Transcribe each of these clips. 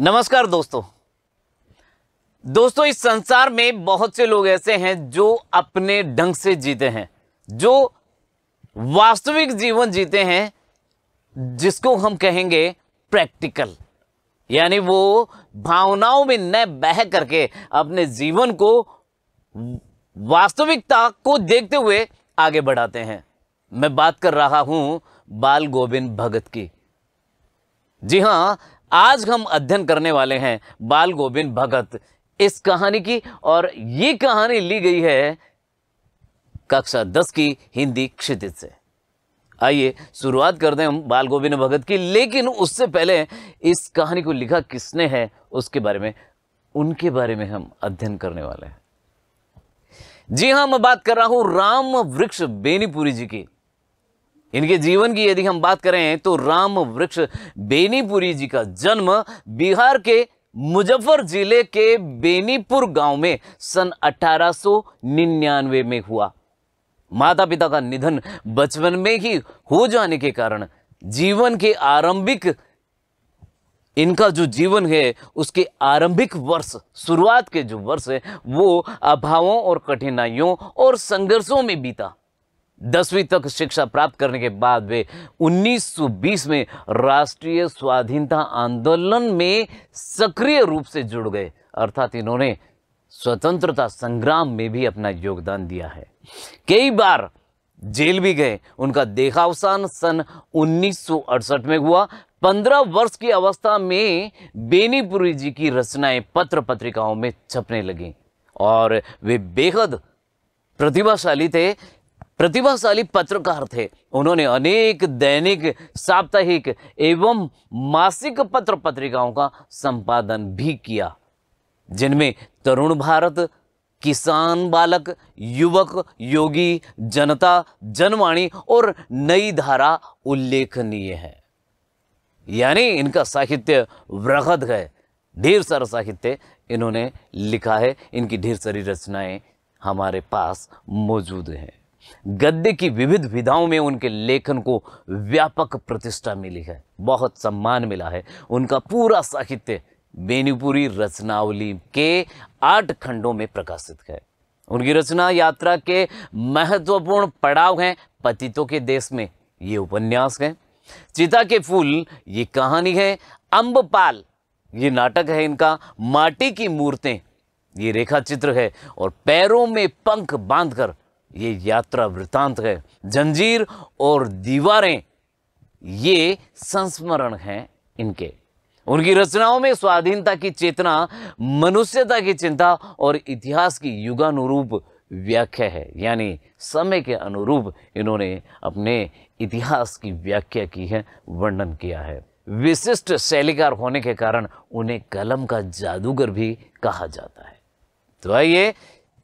नमस्कार दोस्तों दोस्तों इस संसार में बहुत से लोग ऐसे हैं जो अपने ढंग से जीते हैं जो वास्तविक जीवन जीते हैं जिसको हम कहेंगे प्रैक्टिकल यानी वो भावनाओं में न बह करके अपने जीवन को वास्तविकता को देखते हुए आगे बढ़ाते हैं मैं बात कर रहा हूं बाल गोविंद भगत की जी हाँ आज हम अध्ययन करने वाले हैं बाल गोविंद भगत इस कहानी की और ये कहानी ली गई है कक्षा दस की हिंदी क्षितिज से आइए शुरुआत करते हैं हम बाल गोविंद भगत की लेकिन उससे पहले इस कहानी को लिखा किसने है उसके बारे में उनके बारे में हम अध्ययन करने वाले हैं जी हां मैं बात कर रहा हूं राम वृक्ष बेनीपुरी जी की इनके जीवन की यदि हम बात करें तो राम वृक्ष बेनीपुरी जी का जन्म बिहार के मुजफ्फर जिले के बेनीपुर गांव में सन 1899 में हुआ माता पिता का निधन बचपन में ही हो जाने के कारण जीवन के आरंभिक इनका जो जीवन है उसके आरंभिक वर्ष शुरुआत के जो वर्ष है वो अभावों और कठिनाइयों और संघर्षों में बीता दसवीं तक शिक्षा प्राप्त करने के बाद वे 1920 में राष्ट्रीय स्वाधीनता आंदोलन में सक्रिय रूप से जुड़ गए अर्थात इन्होंने स्वतंत्रता संग्राम में भी अपना योगदान दिया है कई बार जेल भी गए उनका देहावसान सन 1968 में हुआ पंद्रह वर्ष की अवस्था में बेनीपुरी जी की रचनाएं पत्र पत्रिकाओं में छपने लगी और वे बेहद प्रतिभाशाली थे प्रतिभाशाली पत्रकार थे उन्होंने अनेक दैनिक साप्ताहिक एवं मासिक पत्र पत्रिकाओं का संपादन भी किया जिनमें तरुण भारत किसान बालक युवक योगी जनता जनवाणी और नई धारा उल्लेखनीय है यानी इनका साहित्य वृहद है ढेर सारा साहित्य इन्होंने लिखा है इनकी ढेर सारी रचनाएं हमारे पास मौजूद हैं गद्य की विविध विधाओं में उनके लेखन को व्यापक प्रतिष्ठा मिली है बहुत सम्मान मिला है उनका पूरा साहित्य बेनीपुरी रचनावली के आठ खंडों में प्रकाशित है उनकी रचना यात्रा के महत्वपूर्ण पड़ाव हैं पतितों के देश में ये उपन्यास हैं चिता के फूल ये कहानी है अम्बपाल ये नाटक है इनका माटी की मूर्तें ये रेखा चित्र है और पैरों में पंख बांधकर ये यात्रा वृतांत है जंजीर और दीवारें ये संस्मरण हैं इनके उनकी रचनाओं में स्वाधीनता की चेतना मनुष्यता की चिंता और इतिहास की युगानुरूप व्याख्या है यानी समय के अनुरूप इन्होंने अपने इतिहास की व्याख्या की है वर्णन किया है विशिष्ट शैलीकार होने के कारण उन्हें कलम का जादूगर भी कहा जाता है तो आइए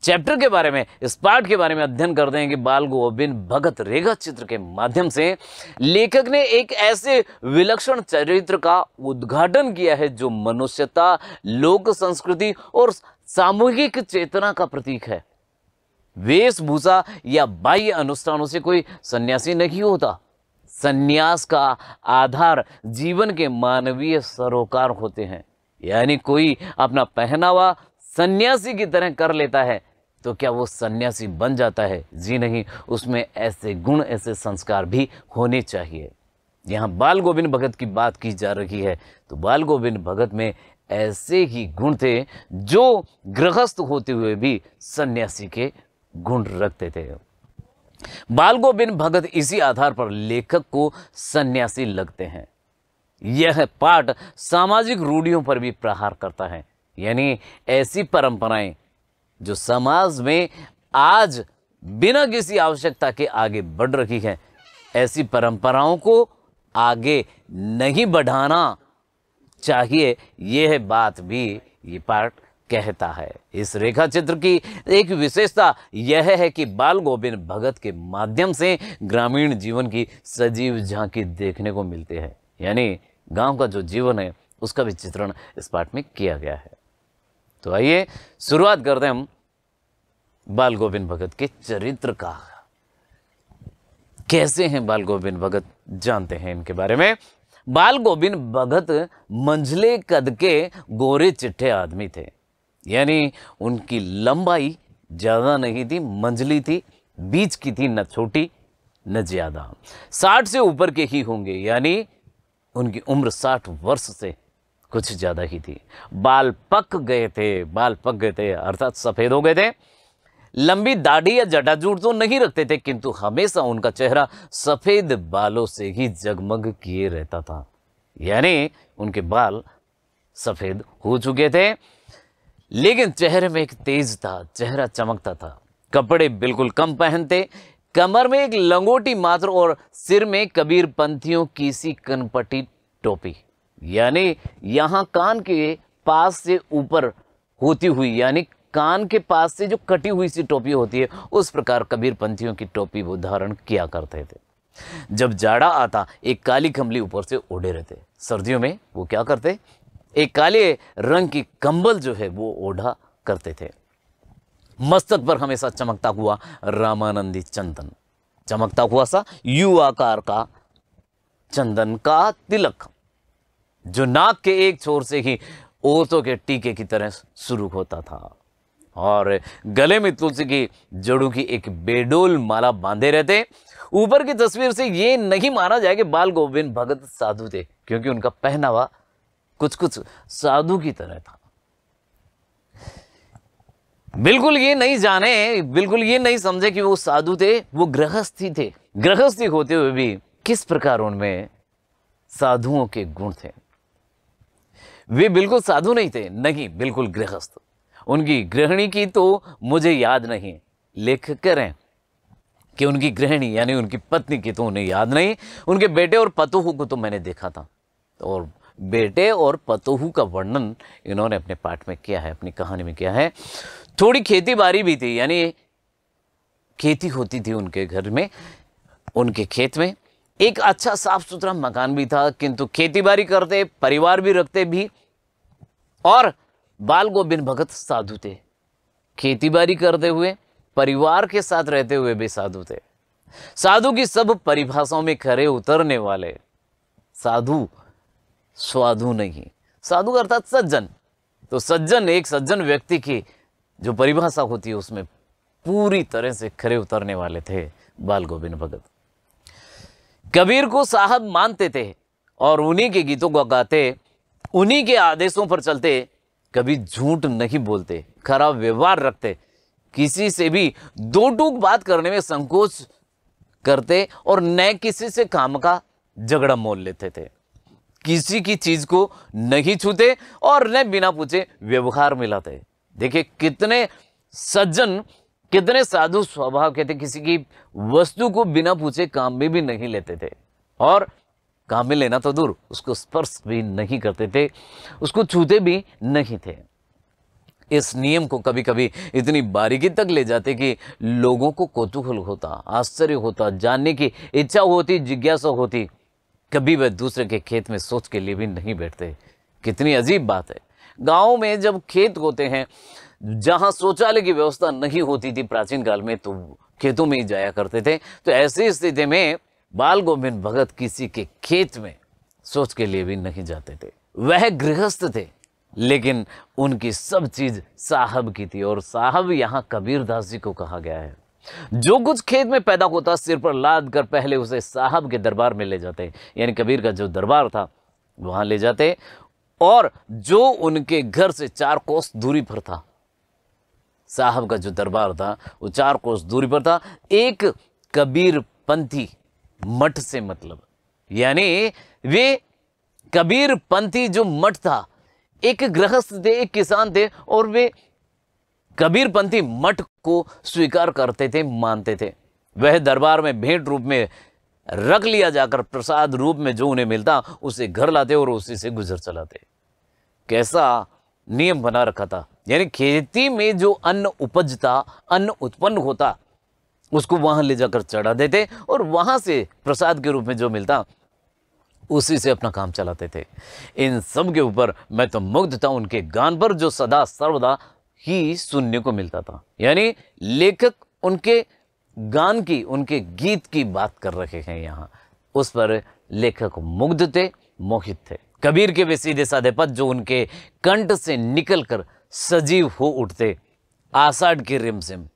चैप्टर के बारे में इस पार्ट के बारे में अध्ययन करते हैं कि बाल गोविंद भगत रेखा चित्र के माध्यम से लेखक ने एक ऐसे विलक्षण चरित्र का उद्घाटन किया है जो मनुष्यता लोक संस्कृति और सामूहिक चेतना का प्रतीक है वेशभूषा या बाह्य अनुष्ठानों से कोई सन्यासी नहीं होता सन्यास का आधार जीवन के मानवीय सरोकार होते हैं यानी कोई अपना पहनावा सन्यासी की तरह कर लेता है तो क्या वो सन्यासी बन जाता है जी नहीं उसमें ऐसे गुण ऐसे संस्कार भी होने चाहिए यहाँ बाल गोविंद भगत की बात की जा रही है तो बाल गोविंद भगत में ऐसे ही गुण थे जो गृहस्थ होते हुए भी सन्यासी के गुण रखते थे बाल गोविंद भगत इसी आधार पर लेखक को सन्यासी लगते हैं यह पाठ सामाजिक रूढ़ियों पर भी प्रहार करता है यानी ऐसी परंपराएं जो समाज में आज बिना किसी आवश्यकता के आगे बढ़ रही हैं ऐसी परंपराओं को आगे नहीं बढ़ाना चाहिए यह बात भी ये पाठ कहता है इस रेखा चित्र की एक विशेषता यह है कि बाल गोविंद भगत के माध्यम से ग्रामीण जीवन की सजीव झांकी देखने को मिलते हैं यानी गांव का जो जीवन है उसका भी चित्रण इस पाठ में किया गया है तो आइए शुरुआत करते हैं हम बाल गोविंद भगत के चरित्र का कैसे हैं बाल गोविंद भगत जानते हैं इनके बारे में बाल गोविंद भगत मंझले कद के गोरे चिट्ठे आदमी थे यानी उनकी लंबाई ज़्यादा नहीं थी मंझली थी बीच की थी न छोटी न ज़्यादा साठ से ऊपर के ही होंगे यानी उनकी उम्र साठ वर्ष से कुछ ज़्यादा ही थी बाल पक गए थे बाल पक गए थे अर्थात सफ़ेद हो गए थे लंबी दाढ़ी या जटाजूट तो नहीं रखते थे किंतु हमेशा उनका चेहरा सफ़ेद बालों से ही जगमग किए रहता था यानी उनके बाल सफ़ेद हो चुके थे लेकिन चेहरे में एक तेज था चेहरा चमकता था कपड़े बिल्कुल कम पहनते कमर में एक लंगोटी मात्र और सिर में कबीर पंथियों की सी कनपटी टोपी यानी यहाँ कान के पास से ऊपर होती हुई यानी कान के पास से जो कटी हुई सी टोपी होती है उस प्रकार कबीर पंथियों की टोपी वो धारण किया करते थे जब जाड़ा आता एक काली कमली ऊपर से ओढ़े रहते सर्दियों में वो क्या करते एक काले रंग की कंबल जो है वो ओढ़ा करते थे मस्तक पर हमेशा चमकता हुआ रामानंदी चंदन चमकता हुआ सा यू आकार का चंदन का तिलक जो नाक के एक छोर से ही औरतों के टीके की तरह शुरू होता था और गले में तुलसी की जड़ों की एक बेडोल माला बांधे रहते ऊपर की तस्वीर से ये नहीं माना जाए कि बाल गोविंद भगत साधु थे क्योंकि उनका पहनावा कुछ कुछ साधु की तरह था बिल्कुल ये नहीं जाने बिल्कुल ये नहीं समझे कि वो साधु थे वो गृहस्थी थे गृहस्थी होते हुए भी किस प्रकार उनमें साधुओं के गुण थे वे बिल्कुल साधु नहीं थे नहीं बिल्कुल गृहस्थ उनकी गृहिणी की तो मुझे याद नहीं लेख करें कि उनकी गृहिणी यानी उनकी पत्नी की तो उन्हें याद नहीं उनके बेटे और पतोहू को तो मैंने देखा था और बेटे और पतोहू का वर्णन इन्होंने अपने पाठ में किया है अपनी कहानी में किया है थोड़ी खेती बाड़ी भी थी यानी खेती होती थी उनके घर में उनके खेत में एक अच्छा साफ सुथरा मकान भी था किंतु खेतीबाड़ी करते परिवार भी रखते भी और बाल गोविंद भगत साधु थे खेतीबाड़ी करते हुए परिवार के साथ रहते हुए भी साधु थे साधु की सब परिभाषाओं में खरे उतरने वाले साधु स्वाधु नहीं साधु अर्थात सज्जन तो सज्जन एक सज्जन व्यक्ति की जो परिभाषा होती है उसमें पूरी तरह से खरे उतरने वाले थे बाल गोविंद भगत कबीर को साहब मानते थे और उन्हीं के गीतों को गाते उन्हीं के आदेशों पर चलते कभी झूठ नहीं बोलते खराब व्यवहार रखते किसी से भी दो टूक बात करने में संकोच करते और न किसी से काम का झगड़ा मोल लेते थे किसी की चीज को नहीं छूते और न बिना पूछे व्यवहार मिलाते देखिए कितने सज्जन कितने साधु स्वभाव के थे किसी की वस्तु को बिना पूछे काम में भी नहीं लेते थे और काम में लेना तो दूर उसको स्पर्श भी नहीं करते थे उसको छूते भी नहीं थे इस नियम को कभी कभी इतनी बारीकी तक ले जाते कि लोगों को कौतूहल होता आश्चर्य होता जानने की इच्छा होती जिज्ञासा होती कभी वह दूसरे के खेत में सोच के लिए भी नहीं बैठते कितनी अजीब बात है गाँव में जब खेत होते हैं जहां शौचालय की व्यवस्था नहीं होती थी प्राचीन काल में तो खेतों में ही जाया करते थे तो ऐसी स्थिति में बाल गोविंद भगत किसी के खेत में शौच के लिए भी नहीं जाते थे वह गृहस्थ थे लेकिन उनकी सब चीज साहब की थी और साहब यहाँ कबीरदास जी को कहा गया है जो कुछ खेत में पैदा होता सिर पर लाद कर पहले उसे साहब के दरबार में ले जाते यानी कबीर का जो दरबार था वहाँ ले जाते और जो उनके घर से चार कोस दूरी पर था साहब का जो दरबार था वो चार कोस दूरी पर था एक कबीर पंथी मठ से मतलब यानी वे कबीर पंथी जो मठ था एक गृहस्थ थे एक किसान थे और वे कबीर पंथी मठ को स्वीकार करते थे मानते थे वह दरबार में भेंट रूप में रख लिया जाकर प्रसाद रूप में जो उन्हें मिलता उसे घर लाते और उसी से गुजर चलाते कैसा नियम बना रखा था यानी खेती में जो अन्न उपजता अन्न उत्पन्न होता उसको वहाँ ले जाकर चढ़ा देते और वहाँ से प्रसाद के रूप में जो मिलता उसी से अपना काम चलाते थे इन सब के ऊपर मैं तो मुग्ध था उनके गान पर जो सदा सर्वदा ही सुनने को मिलता था यानी लेखक उनके गान की उनके गीत की बात कर रखे हैं यहाँ उस पर लेखक मुग्ध थे मोहित थे कबीर के वे सीधे साधे पद जो उनके कंठ से निकलकर सजीव हो उठते आषाढ़ की रिमझिम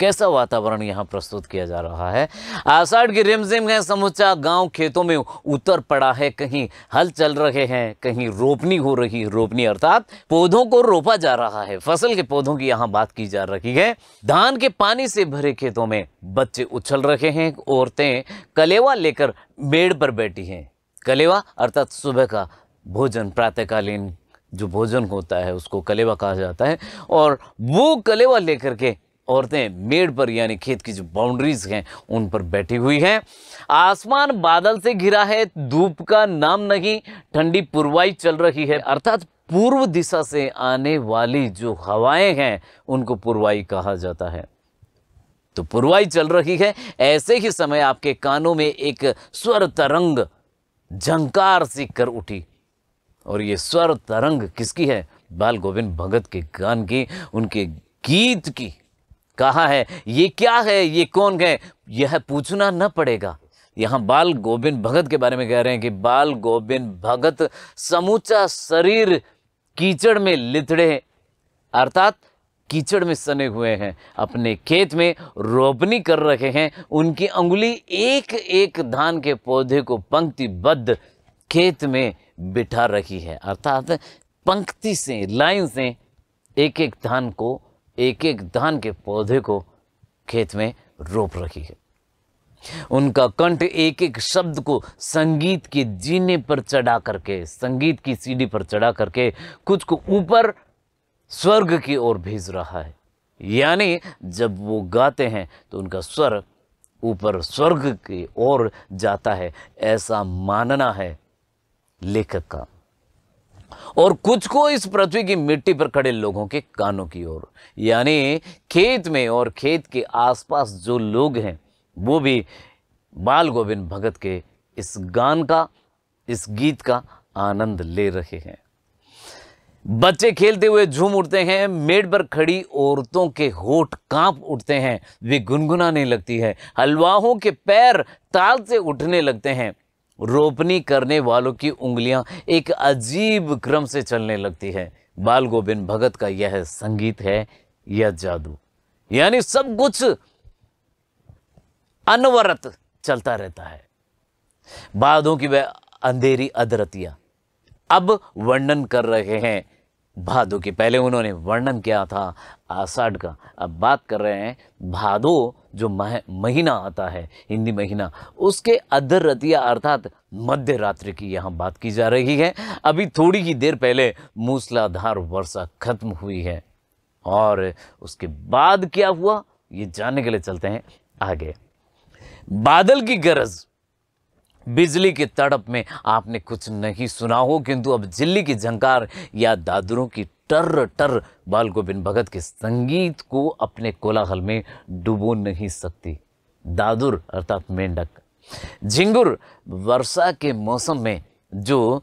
कैसा वातावरण यहाँ प्रस्तुत किया जा रहा है आषाढ़ की रिमझिम है समुचा गांव खेतों में उतर पड़ा है कहीं हल चल रहे हैं कहीं रोपनी हो रही है रोपनी अर्थात पौधों को रोपा जा रहा है फसल के पौधों की यहाँ बात की जा रही है धान के पानी से भरे खेतों में बच्चे उछल रहे हैं औरतें कलेवा लेकर मेड़ पर बैठी हैं कलेवा अर्थात सुबह का भोजन प्रातःकालीन जो भोजन होता है उसको कलेवा कहा जाता है और वो कलेवा लेकर के औरतें मेड़ पर यानी खेत की जो बाउंड्रीज हैं उन पर बैठी हुई हैं आसमान बादल से घिरा है धूप का नाम नहीं ठंडी पुरवाई चल रही है अर्थात पूर्व दिशा से आने वाली जो हवाएं हैं उनको पुरवाई कहा जाता है तो पुरवाई चल रही है ऐसे ही समय आपके कानों में एक स्वर तरंग झंकार सी कर उठी और ये स्वर तरंग किसकी है बाल गोविंद भगत के गान की उनके गीत की कहा है ये क्या है ये कौन है यह पूछना न पड़ेगा यहाँ बाल गोविंद भगत के बारे में कह रहे हैं कि बाल गोविंद भगत समूचा शरीर कीचड़ में लिथड़े अर्थात कीचड़ में सने हुए हैं अपने खेत में रोपनी कर रखे हैं उनकी उंगुली एक एक धान के पौधे को पंक्तिबद्ध खेत में बिठा रखी है अर्थात पंक्ति से लाइन से एक एक धान को एक एक धान के पौधे को खेत में रोप रखी है उनका कंठ एक एक शब्द को संगीत के जीने पर चढ़ा करके संगीत की सीढ़ी पर चढ़ा करके कुछ को ऊपर स्वर्ग की ओर भेज रहा है यानी जब वो गाते हैं तो उनका स्वर ऊपर स्वर्ग की ओर जाता है ऐसा मानना है लेखक का और कुछ को इस पृथ्वी की मिट्टी पर खड़े लोगों के कानों की ओर यानी खेत में और खेत के आसपास जो लोग हैं वो भी बाल गोविंद भगत के इस गान का इस गीत का आनंद ले रहे हैं बच्चे खेलते हुए झूम उठते हैं मेड पर खड़ी औरतों के होठ कांप उठते हैं वे गुनगुनाने लगती है हलवाहों के पैर ताल से उठने लगते हैं रोपनी करने वालों की उंगलियां एक अजीब क्रम से चलने लगती है बाल गोविंद भगत का यह संगीत है यह जादू यानी सब कुछ अनवरत चलता रहता है बादों की वह अंधेरी अदरतिया अब वर्णन कर रहे हैं भादो के पहले उन्होंने वर्णन किया था आषाढ़ का अब बात कर रहे हैं भादो जो मह महीना आता है हिंदी महीना उसके अधर रतिया अर्थात मध्य रात्रि की यहाँ बात की जा रही है अभी थोड़ी ही देर पहले मूसलाधार वर्षा खत्म हुई है और उसके बाद क्या हुआ ये जानने के लिए चलते हैं आगे बादल की गरज बिजली की तड़प में आपने कुछ नहीं सुना हो किंतु अब जिल्ली की झंकार या दादरों की टर टर बाल गोविंद भगत के संगीत को अपने कोलाहल में डुबो नहीं सकती दादुर अर्थात मेंढक झिंगुर वर्षा के मौसम में जो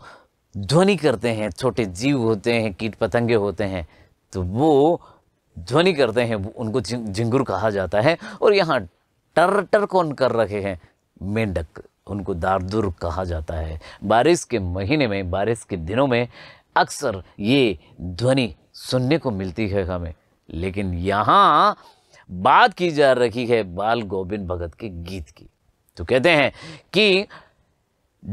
ध्वनि करते हैं छोटे जीव होते हैं कीट पतंगे होते हैं तो वो ध्वनि करते हैं उनको झिंगुर कहा जाता है और यहाँ टर टर कौन कर रहे हैं मेंढक उनको दारदुर कहा जाता है बारिश के महीने में बारिश के दिनों में अक्सर ये ध्वनि सुनने को मिलती है हमें लेकिन यहाँ बात की जा रही है बाल गोविंद भगत के गीत की तो कहते हैं कि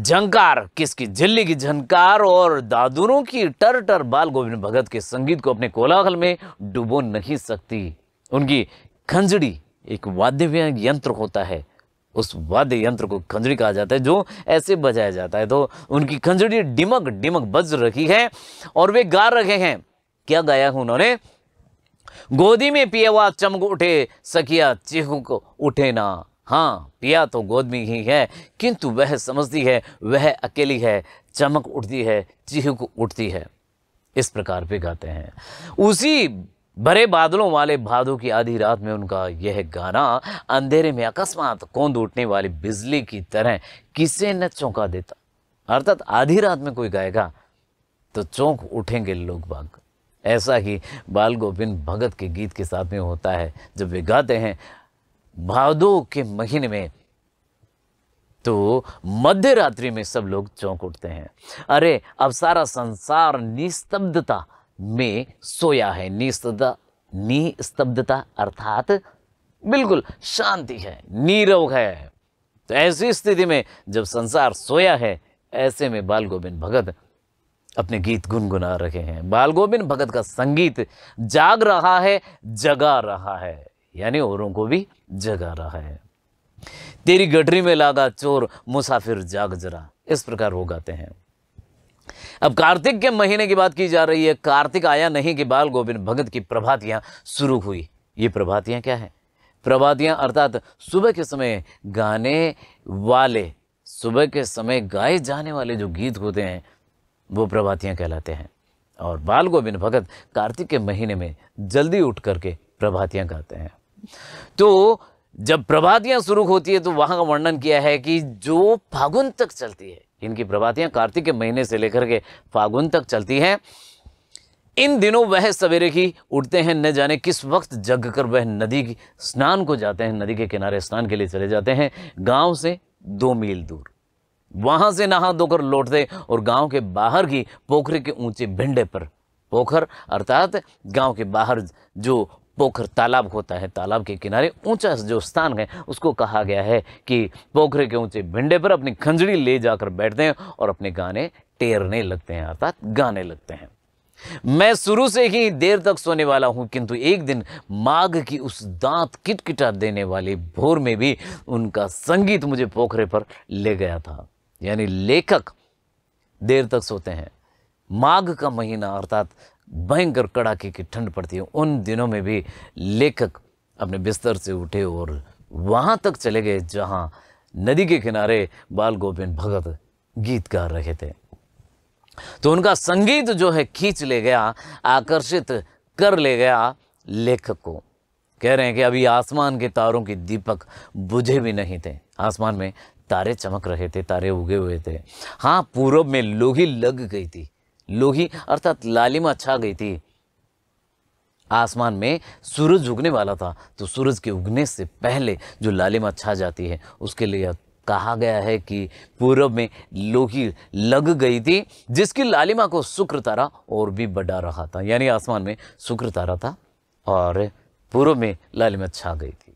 झंकार किसकी झिल्ली की झंकार और दादुरों की टर टर बाल गोविंद भगत के संगीत को अपने कोलाहल में डुबो नहीं सकती उनकी खंजड़ी एक वाद्य यंत्र होता है उस वाद्य यंत्र को खंजड़ी कहा जाता है जो ऐसे बजाया जाता है तो उनकी खंजड़ी डिमक डिमक बज रखी है और वे गा रखे हैं क्या गाया है उन्होंने गोदी में पिया हुआ चमक उठे सकिया चीख उठे ना हाँ पिया तो गोद में ही है किंतु वह समझती है वह अकेली है चमक उठती है चीख उठती है इस प्रकार पे गाते हैं उसी भरे बादलों वाले भादो की आधी रात में उनका यह गाना अंधेरे में अकस्मात कौंद उठने वाली बिजली की तरह किसे न चौंका देता अर्थात आधी रात में कोई गाएगा तो चौंक उठेंगे लोग बाग ऐसा ही बाल गोविंद भगत के गीत के साथ में होता है जब वे गाते हैं भादों के महीने में तो मध्य रात्रि में सब लोग चौंक उठते हैं अरे अब सारा संसार निस्तब्धता में सोया है निस्तब्धता निस्तब्धता अर्थात बिल्कुल शांति है नीरव है तो ऐसी स्थिति में जब संसार सोया है ऐसे में बाल गोविंद भगत अपने गीत गुनगुना रहे हैं बाल गोविंद भगत का संगीत जाग रहा है जगा रहा है यानी औरों को भी जगा रहा है तेरी गठरी में लागा चोर मुसाफिर जाग जरा इस प्रकार वो गाते हैं अब कार्तिक के महीने की बात की जा रही है कार्तिक आया नहीं कि बाल गोविंद भगत की प्रभातियाँ शुरू हुई ये प्रभातियाँ क्या है प्रभातियाँ अर्थात सुबह के समय गाने वाले सुबह के समय गाए जाने वाले जो गीत होते हैं वो प्रभातियाँ कहलाते हैं और बाल गोविंद भगत कार्तिक के महीने में जल्दी उठ करके प्रभातियाँ गाते हैं तो जब प्रभातियाँ शुरू होती है तो वहाँ का वर्णन किया है कि जो फागुन तक चलती है इनकी प्रभातियां कार्तिक के महीने से लेकर के फागुन तक चलती हैं इन दिनों वह सवेरे की उठते हैं न जाने किस वक्त जग कर वह नदी की स्नान को जाते हैं नदी के किनारे स्नान के लिए चले जाते हैं गांव से दो मील दूर वहां से नहा धोकर लौटते और गांव के बाहर की पोखरे के ऊंचे भिंडे पर पोखर अर्थात गांव के बाहर जो पोखर तालाब होता है तालाब के किनारे ऊंचा जो स्थान है उसको कहा गया है कि पोखरे के ऊंचे भिंडे पर अपनी खंजड़ी ले जाकर बैठते हैं और अपने गाने टेरने लगते हैं अर्थात गाने लगते हैं मैं शुरू से ही देर तक सोने वाला हूं किंतु एक दिन माघ की उस दांत किटकिटा देने वाली भोर में भी उनका संगीत मुझे पोखरे पर ले गया था यानी लेखक देर तक सोते हैं माघ का महीना अर्थात भयंकर कड़ाके की ठंड पड़ती है उन दिनों में भी लेखक अपने बिस्तर से उठे और वहाँ तक चले गए जहाँ नदी के किनारे बाल गोविंद भगत गीत गा रहे थे तो उनका संगीत जो है खींच ले गया आकर्षित कर ले गया लेखक को कह रहे हैं कि अभी आसमान के तारों के दीपक बुझे भी नहीं थे आसमान में तारे चमक रहे थे तारे उगे हुए थे हाँ पूर्व में लोही लग गई थी लोही अर्थात लालिमा छा गई थी आसमान में सूरज उगने वाला था तो सूरज के उगने से पहले जो लालिमा छा जाती है उसके लिए कहा गया है कि पूरब में लोही लग गई थी जिसकी लालिमा को शुक्र तारा और भी बढ़ा रहा था यानी आसमान में शुक्र तारा था और पूर्व में लालिमा छा गई थी